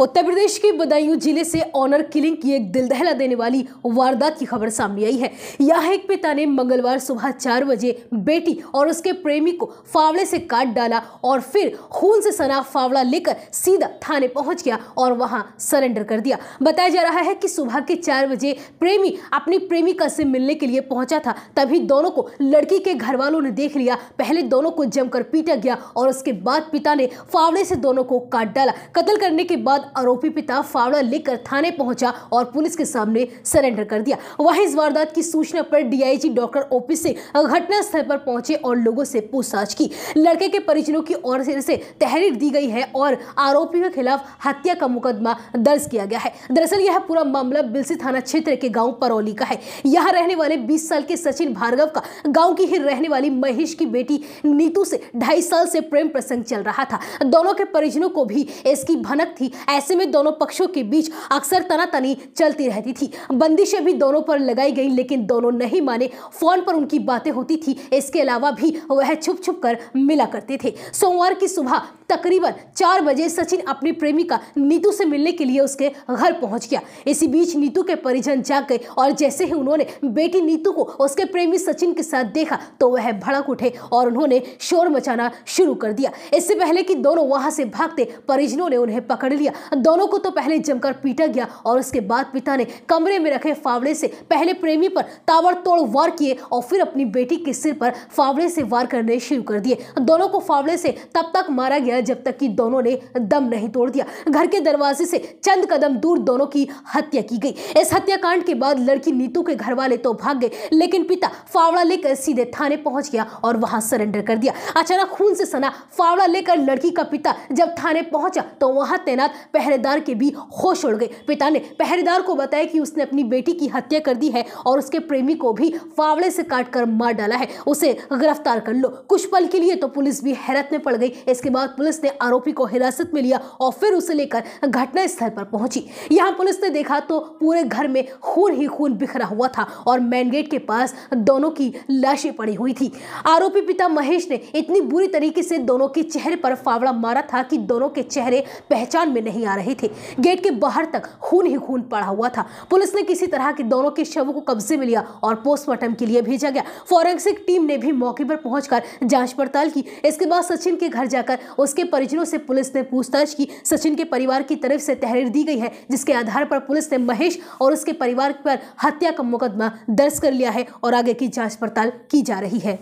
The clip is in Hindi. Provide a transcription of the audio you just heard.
उत्तर प्रदेश के बदायूं जिले से ऑनर किलिंग की एक दिल दहला देने वाली वारदात की खबर सामने आई है यहाँ एक पिता ने मंगलवार सुबह चार बजे बेटी और उसके प्रेमी को फावड़े से काट डाला और फिर खून से सना फावड़ा लेकर सीधा थाने पहुंच गया और वहां सरेंडर कर दिया बताया जा रहा है कि सुबह के चार बजे प्रेमी अपनी प्रेमिका से मिलने के लिए पहुंचा था तभी दोनों को लड़की के घर वालों ने देख लिया पहले दोनों को जमकर पीटा गया और उसके बाद पिता ने फावड़े से दोनों को काट डाला कत्ल करने के बाद आरोपी पिता फावड़ा लेकर थाने पहुंचा और पुलिस के सामने सरेंडर कर दिया वहीं इस वारदात की सूचना पर डीआईजी डॉक्टर ओपी से घटना स्थल पर पहुंचे और लोगों से पूछताछ की लड़के के परिजनों की ओर से तहरीर दी गई है और आरोपी के खिलाफ हत्या का मुकदमा दर्ज किया गया है दरअसल यह पूरा मामला बिलसी थाना क्षेत्र के गाँव परौली का है यहाँ रहने वाले बीस साल के सचिन भार्गव का गाँव की ही रहने वाली महेश की बेटी नीतू से ढाई साल से प्रेम प्रसंग चल रहा था दोनों के परिजनों को भी इसकी भनक थी ऐसे में दोनों पक्षों के बीच अक्सर तनातनी चलती रहती थी बंदिशें भी दोनों पर लगाई गई लेकिन दोनों नहीं माने फोन पर उनकी बातें होती थी इसके अलावा भी वह छुप छुप कर मिला करते थे सोमवार की सुबह तकरीबन चार बजे सचिन अपनी प्रेमिका नीतू से मिलने के लिए उसके घर पहुंच गया इसी बीच नीतू के परिजन जाग गए और जैसे ही उन्होंने बेटी नीतू को उसके प्रेमी सचिन के साथ देखा तो वह भड़क उठे और उन्होंने शोर मचाना शुरू कर दिया इससे पहले कि दोनों वहां से भागते परिजनों ने उन्हें पकड़ लिया दोनों को तो पहले जमकर पीटा गया और उसके बाद पिता ने कमरे में रखे फावड़े से पहले प्रेमी पर ताबड़तोड़ वार किए और फिर अपनी बेटी के सिर पर फावड़े से वार करने शुरू कर दिए दोनों को फावड़े से तब तक मारा गया गया जब तक कि दोनों ने दम नहीं तोड़ दिया घर के दरवाजे से चंद कदम दूर दोनों की हत्या की गई इस हत्याकांड के बाद लड़की नीतू के घर वाले तो भाग गए लेकिन पिता फावड़ा लेकर सीधे थाने पहुंच गया और वहां सरेंडर कर दिया अचानक खून से सना फावड़ा लेकर लड़की का पिता जब थाने पहुंचा तो वहां तैनात पहरेदार के भी होश उड़ गए पिता ने पहरेदार को बताया कि उसने अपनी बेटी की हत्या कर दी है और उसके प्रेमी को भी फावड़े से काट कर मार डाला है उसे गिरफ्तार कर लो कुछ पल के लिए तो पुलिस भी हैरत में पड़ गई इसके बाद पुलिस पुलिस ने आरोपी को हिरासत में लिया और फिर उसे लेकर घटना स्थल पर पहुंची यहां पुलिस ने देखा तो पूरे घर में खून ही खून बिखरा हुआ था और मेन गेट के पास दोनों की लाशें पड़ी हुई थी आरोपी पिता महेश ने इतनी बुरी तरीके से दोनों के चेहरे पर फावड़ा मारा था कि दोनों के चेहरे पहचान में नहीं आ रहे थे गेट के बाहर तक खून ही खून पड़ा हुआ था पुलिस ने किसी तरह के दोनों के शवों को कब्जे में लिया और पोस्टमार्टम के लिए भेजा गया फॉरेंसिक टीम ने भी मौके पर पहुंचकर जांच पड़ताल की इसके बाद सचिन के घर जाकर उसके उसके परिजनों से पुलिस ने पूछताछ की सचिन के परिवार की तरफ से तहरीर दी गई है जिसके आधार पर पुलिस ने महेश और उसके परिवार पर हत्या का मुकदमा दर्ज कर लिया है और आगे की जांच पड़ताल की जा रही है